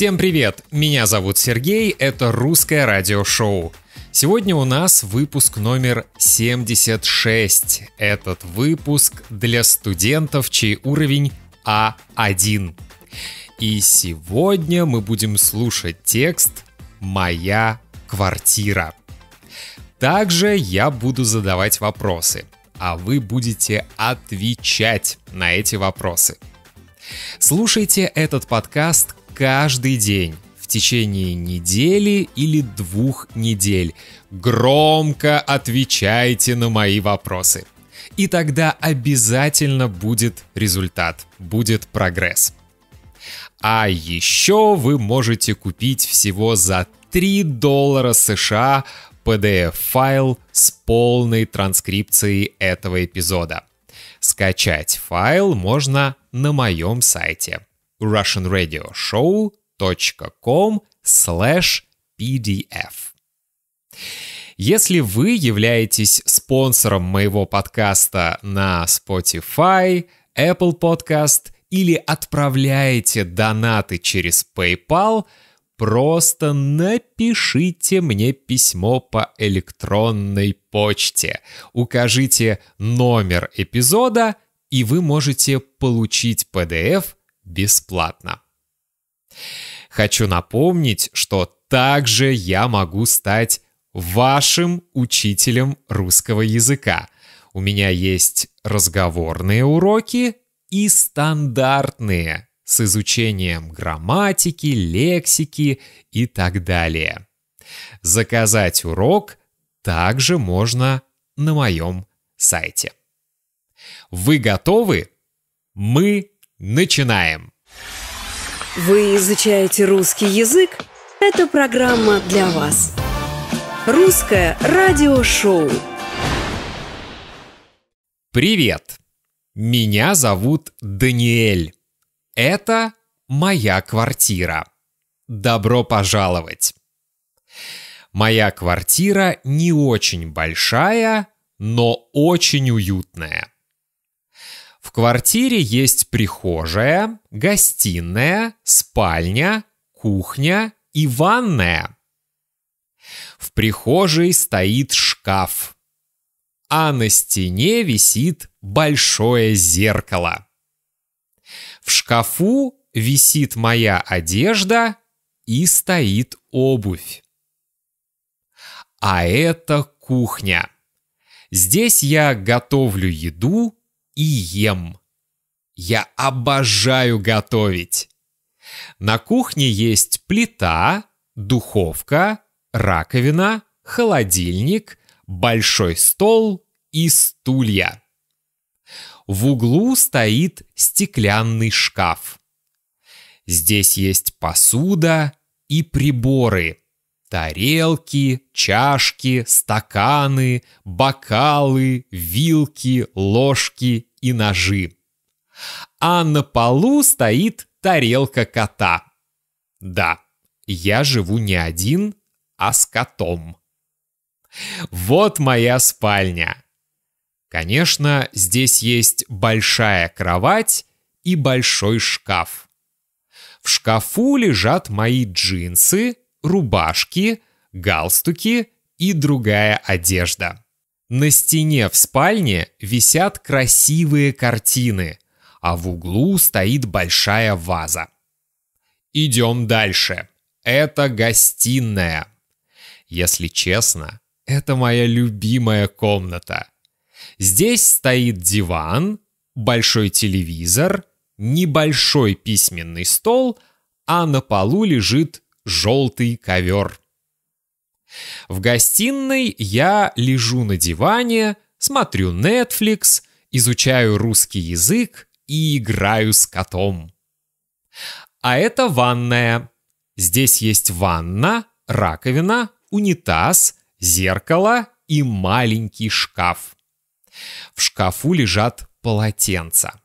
Всем привет! Меня зовут Сергей, это русское радиошоу. Сегодня у нас выпуск номер 76. Этот выпуск для студентов, чей уровень А1. И сегодня мы будем слушать текст «Моя квартира». Также я буду задавать вопросы, а вы будете отвечать на эти вопросы. Слушайте этот подкаст каждый день в течение недели или двух недель. Громко отвечайте на мои вопросы. И тогда обязательно будет результат, будет прогресс. А еще вы можете купить всего за 3 доллара США PDF-файл с полной транскрипцией этого эпизода. Скачать файл можно на моем сайте – russianradioshow.com slash pdf. Если вы являетесь спонсором моего подкаста на Spotify, Apple Podcast или отправляете донаты через PayPal, просто напишите мне письмо по электронной почте. Укажите номер эпизода, и вы можете получить PDF – бесплатно. Хочу напомнить, что также я могу стать вашим учителем русского языка. У меня есть разговорные уроки и стандартные с изучением грамматики, лексики и так далее. Заказать урок также можно на моем сайте. Вы готовы? Мы Начинаем! Вы изучаете русский язык? Это программа для вас. Русское радиошоу. Привет! Меня зовут Даниэль. Это моя квартира. Добро пожаловать! Моя квартира не очень большая, но очень уютная. В квартире есть прихожая, гостиная, спальня, кухня и ванная. В прихожей стоит шкаф, а на стене висит большое зеркало. В шкафу висит моя одежда и стоит обувь. А это кухня. Здесь я готовлю еду, и ем. Я обожаю готовить. На кухне есть плита, духовка, раковина, холодильник, большой стол и стулья. В углу стоит стеклянный шкаф. Здесь есть посуда и приборы. Тарелки, чашки, стаканы, бокалы, вилки, ложки и ножи. А на полу стоит тарелка кота. Да, я живу не один, а с котом. Вот моя спальня. Конечно, здесь есть большая кровать и большой шкаф. В шкафу лежат мои джинсы, рубашки, галстуки и другая одежда. На стене в спальне висят красивые картины, а в углу стоит большая ваза. Идем дальше. Это гостиная. Если честно, это моя любимая комната. Здесь стоит диван, большой телевизор, небольшой письменный стол, а на полу лежит желтый ковер. В гостиной я лежу на диване, смотрю Netflix, изучаю русский язык и играю с котом. А это ванная. Здесь есть ванна, раковина, унитаз, зеркало и маленький шкаф. В шкафу лежат полотенца,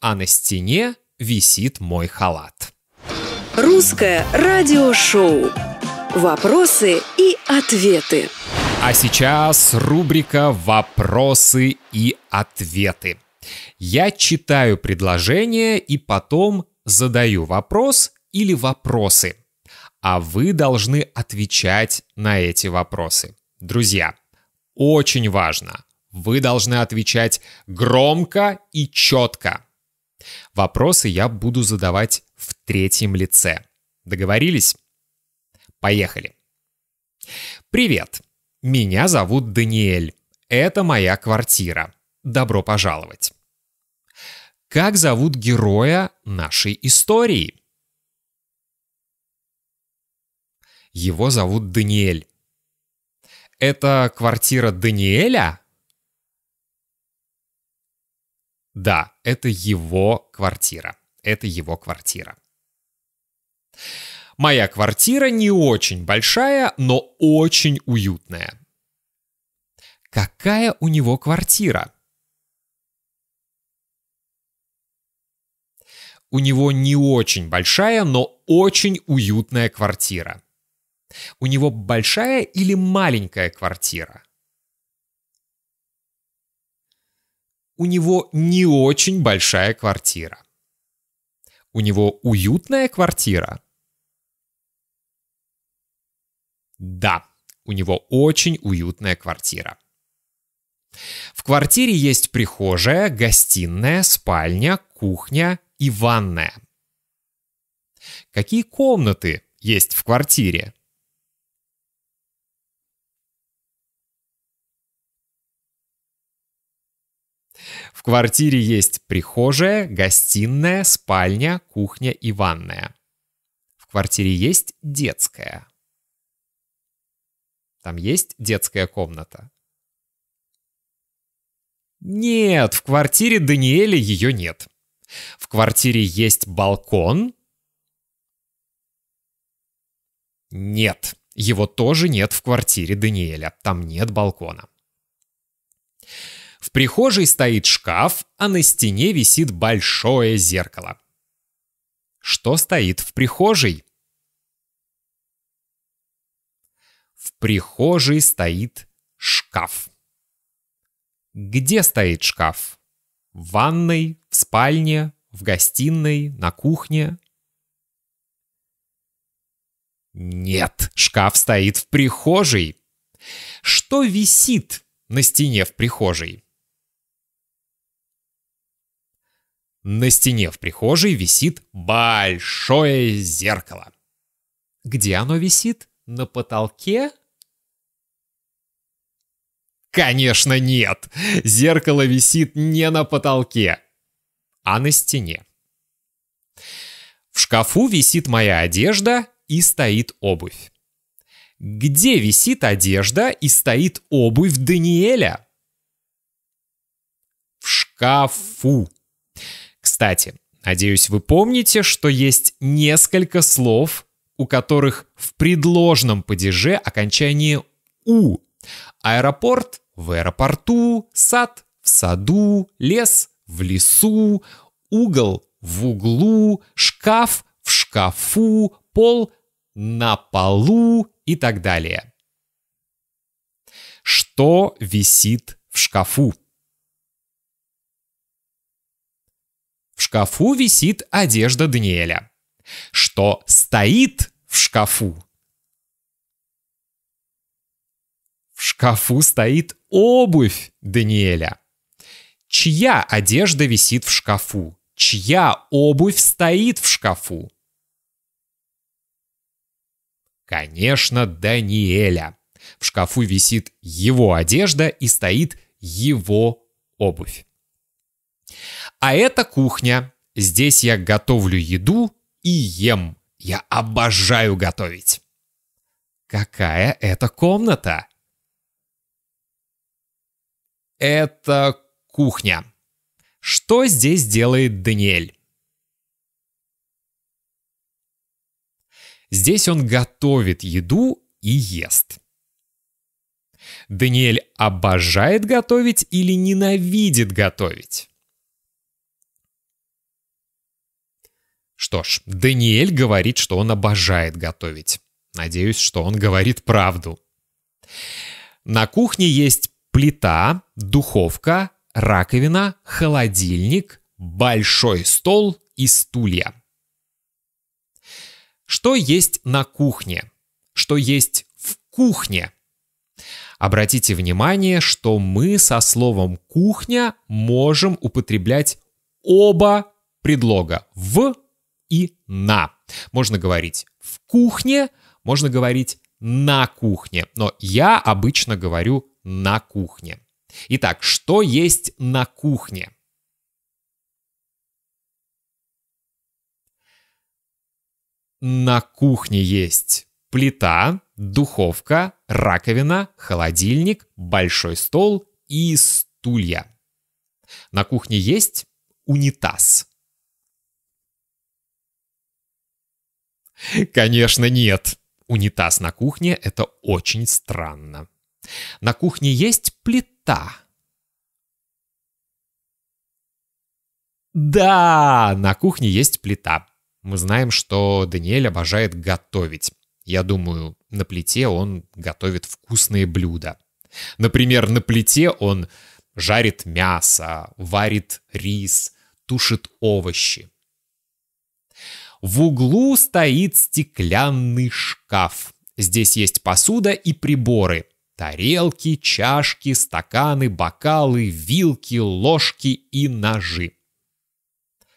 а на стене висит мой халат. Русское радиошоу. Вопросы и Ответы. А сейчас рубрика «Вопросы и ответы». Я читаю предложение и потом задаю вопрос или вопросы. А вы должны отвечать на эти вопросы. Друзья, очень важно. Вы должны отвечать громко и четко. Вопросы я буду задавать в третьем лице. Договорились? Поехали. Привет! Меня зовут Даниэль. Это моя квартира. Добро пожаловать. Как зовут героя нашей истории? Его зовут Даниэль. Это квартира Даниэля? Да, это его квартира. Это его квартира. Моя квартира не очень большая, но очень уютная. Какая у него квартира? У него не очень большая, но очень уютная квартира. У него большая или маленькая квартира? У него не очень большая квартира. У него уютная квартира? Да, у него очень уютная квартира. В квартире есть прихожая, гостиная, спальня, кухня и ванная. Какие комнаты есть в квартире? В квартире есть прихожая, гостиная, спальня, кухня и ванная. В квартире есть детская. Там есть детская комната? Нет, в квартире Даниэля ее нет. В квартире есть балкон? Нет, его тоже нет в квартире Даниэля. Там нет балкона. В прихожей стоит шкаф, а на стене висит большое зеркало. Что стоит в прихожей? В прихожей стоит шкаф. Где стоит шкаф? В ванной, в спальне, в гостиной, на кухне? Нет, шкаф стоит в прихожей. Что висит на стене в прихожей? На стене в прихожей висит большое зеркало. Где оно висит? на потолке? Конечно, нет. Зеркало висит не на потолке, а на стене. В шкафу висит моя одежда и стоит обувь. Где висит одежда и стоит обувь Даниэля? В шкафу. Кстати, надеюсь, вы помните, что есть несколько слов, у которых в предложном падеже окончание «у». Аэропорт в аэропорту, сад в саду, лес в лесу, угол в углу, шкаф в шкафу, пол на полу и так далее. Что висит в шкафу? В шкафу висит одежда Даниэля что стоит в шкафу. В шкафу стоит обувь Даниэля. Чья одежда висит в шкафу? Чья обувь стоит в шкафу? Конечно, Даниэля. В шкафу висит его одежда и стоит его обувь. А это кухня. Здесь я готовлю еду и ем. Я обожаю готовить. Какая это комната? Это кухня. Что здесь делает Даниэль? Здесь он готовит еду и ест. Даниэль обожает готовить или ненавидит готовить? Что ж, Даниэль говорит, что он обожает готовить. Надеюсь, что он говорит правду. На кухне есть плита, духовка, раковина, холодильник, большой стол и стулья. Что есть на кухне? Что есть в кухне? Обратите внимание, что мы со словом «кухня» можем употреблять оба предлога «в» и на. Можно говорить в кухне, можно говорить на кухне, но я обычно говорю на кухне. Итак, что есть на кухне? На кухне есть плита, духовка, раковина, холодильник, большой стол и стулья. На кухне есть унитаз. Конечно, нет. Унитаз на кухне — это очень странно. На кухне есть плита. Да, на кухне есть плита. Мы знаем, что Даниэль обожает готовить. Я думаю, на плите он готовит вкусные блюда. Например, на плите он жарит мясо, варит рис, тушит овощи. В углу стоит стеклянный шкаф. Здесь есть посуда и приборы. Тарелки, чашки, стаканы, бокалы, вилки, ложки и ножи.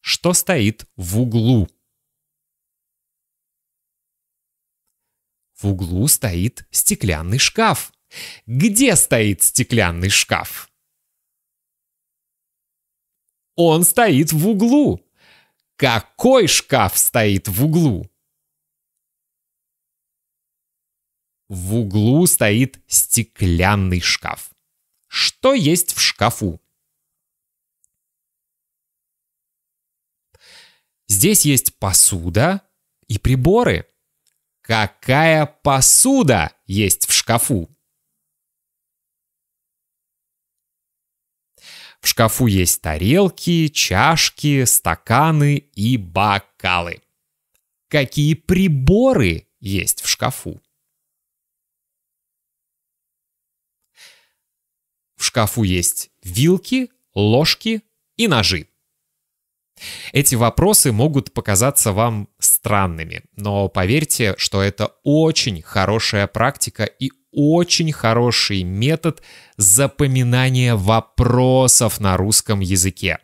Что стоит в углу? В углу стоит стеклянный шкаф. Где стоит стеклянный шкаф? Он стоит в углу. Какой шкаф стоит в углу? В углу стоит стеклянный шкаф. Что есть в шкафу? Здесь есть посуда и приборы. Какая посуда есть в шкафу? В шкафу есть тарелки, чашки, стаканы и бокалы. Какие приборы есть в шкафу? В шкафу есть вилки, ложки и ножи. Эти вопросы могут показаться вам странными, но поверьте, что это очень хорошая практика и очень хороший метод запоминания вопросов на русском языке.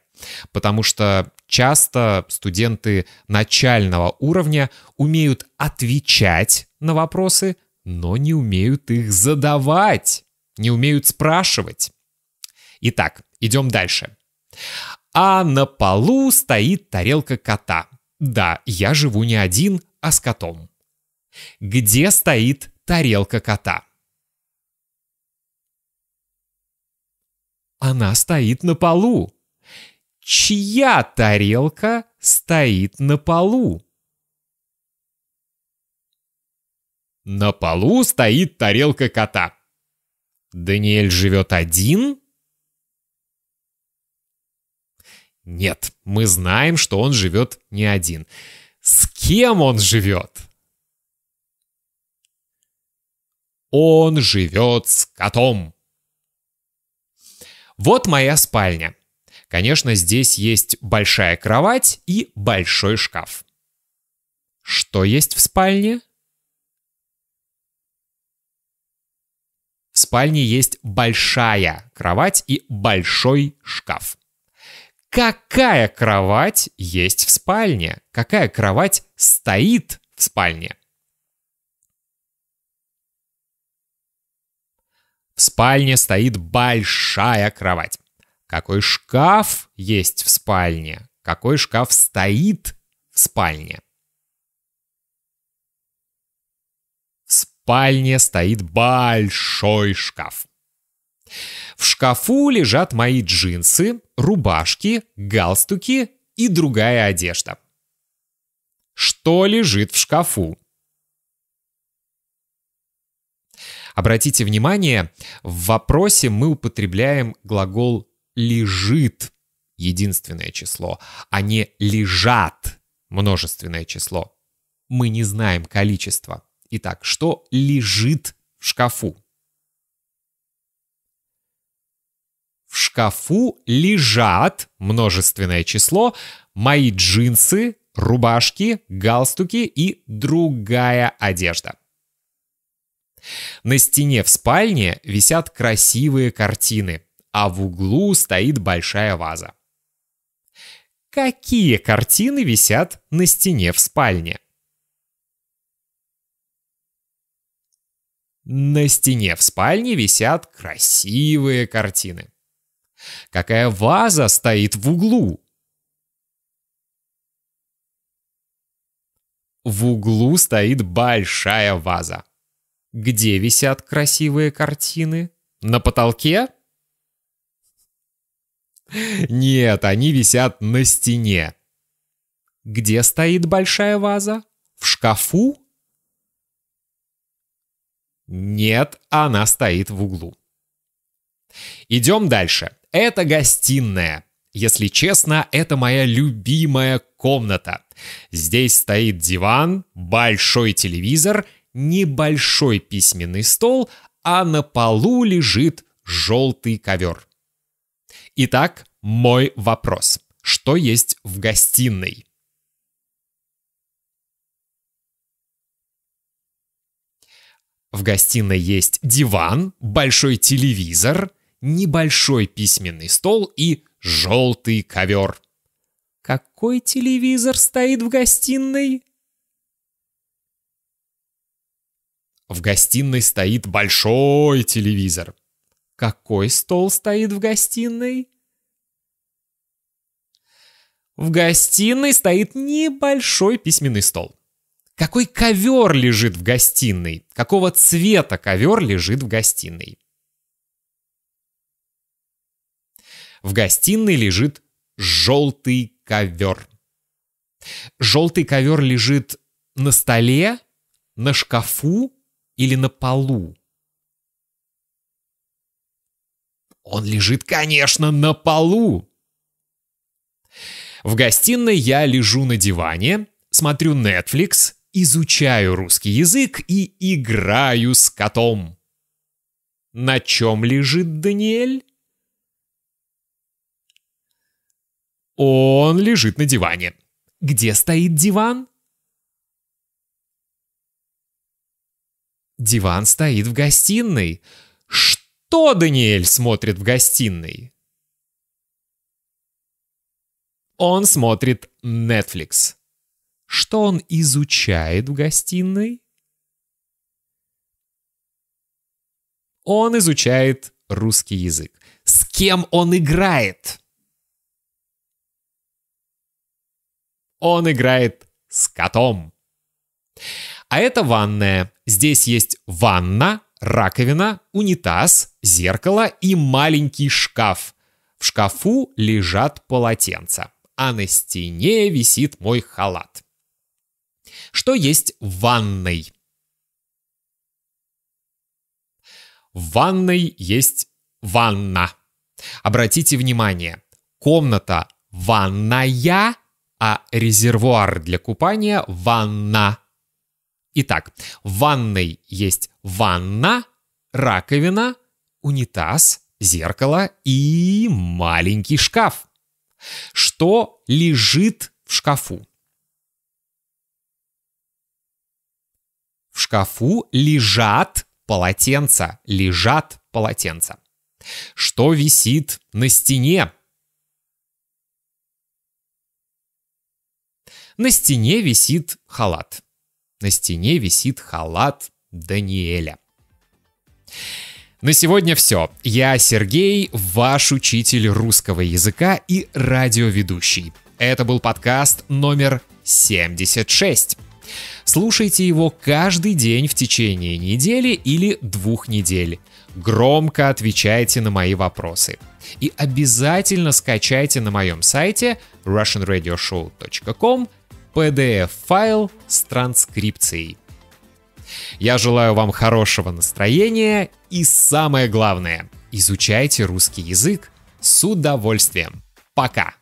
Потому что часто студенты начального уровня умеют отвечать на вопросы, но не умеют их задавать, не умеют спрашивать. Итак, идем дальше. А на полу стоит тарелка кота. Да, я живу не один, а с котом. Где стоит тарелка кота? Она стоит на полу. Чья тарелка стоит на полу? На полу стоит тарелка кота. Даниэль живет один? Нет, мы знаем, что он живет не один. С кем он живет? Он живет с котом. Вот моя спальня. Конечно, здесь есть большая кровать и большой шкаф. Что есть в спальне? В спальне есть большая кровать и большой шкаф. Какая кровать есть в спальне? Какая кровать стоит в спальне? В спальне стоит большая кровать. Какой шкаф есть в спальне? Какой шкаф стоит в спальне? В спальне стоит большой шкаф. В шкафу лежат мои джинсы, рубашки, галстуки и другая одежда. Что лежит в шкафу? Обратите внимание, в вопросе мы употребляем глагол «лежит» единственное число, а не «лежат» множественное число. Мы не знаем количество. Итак, что лежит в шкафу? В шкафу лежат множественное число мои джинсы, рубашки, галстуки и другая одежда. На стене в спальне висят красивые картины, а в углу стоит большая ваза. Какие картины висят на стене в спальне? На стене в спальне висят красивые картины. Какая ваза стоит в углу? В углу стоит большая ваза. Где висят красивые картины? На потолке? Нет, они висят на стене. Где стоит большая ваза? В шкафу? Нет, она стоит в углу. Идем дальше. Это гостиная. Если честно, это моя любимая комната. Здесь стоит диван, большой телевизор небольшой письменный стол, а на полу лежит желтый ковер. Итак, мой вопрос. Что есть в гостиной? В гостиной есть диван, большой телевизор, небольшой письменный стол и желтый ковер. Какой телевизор стоит в гостиной? В гостиной стоит большой телевизор. Какой стол стоит в гостиной? В гостиной стоит небольшой письменный стол. Какой ковер лежит в гостиной? Какого цвета ковер лежит в гостиной? В гостиной лежит желтый ковер. Желтый ковер лежит на столе, на шкафу, или на полу. Он лежит, конечно, на полу. В гостиной я лежу на диване, смотрю Netflix, изучаю русский язык и играю с котом. На чем лежит Даниэль? Он лежит на диване. Где стоит диван? Диван стоит в гостиной. Что Даниэль смотрит в гостиной? Он смотрит Netflix. Что он изучает в гостиной? Он изучает русский язык. С кем он играет? Он играет с котом. А это ванная. Здесь есть ванна, раковина, унитаз, зеркало и маленький шкаф. В шкафу лежат полотенца, а на стене висит мой халат. Что есть в ванной? В ванной есть ванна. Обратите внимание, комната ванная, а резервуар для купания ванна. Итак, в ванной есть ванна, раковина, унитаз, зеркало и маленький шкаф. Что лежит в шкафу? В шкафу лежат полотенца, лежат полотенца. Что висит на стене? На стене висит халат. На стене висит халат Даниэля. На сегодня все. Я Сергей, ваш учитель русского языка и радиоведущий. Это был подкаст номер 76. Слушайте его каждый день в течение недели или двух недель. Громко отвечайте на мои вопросы. И обязательно скачайте на моем сайте russianradioshow.com PDF-файл с транскрипцией. Я желаю вам хорошего настроения и самое главное, изучайте русский язык с удовольствием. Пока!